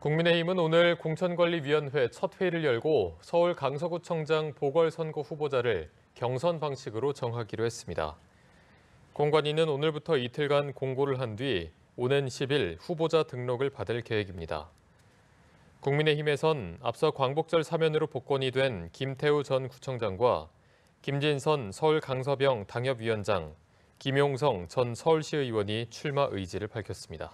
국민의힘은 오늘 공천관리위원회 첫 회의를 열고 서울 강서구청장 보궐선거 후보자를 경선 방식으로 정하기로 했습니다. 공관위는 오늘부터 이틀간 공고를 한 뒤 오는 10일 후보자 등록을 받을 계획입니다. 국민의힘에선 앞서 광복절 사면으로 복권이 된 김태우 전 구청장과 김진선 서울 강서병 당협위원장, 김용성 전 서울시의원이 출마 의지를 밝혔습니다.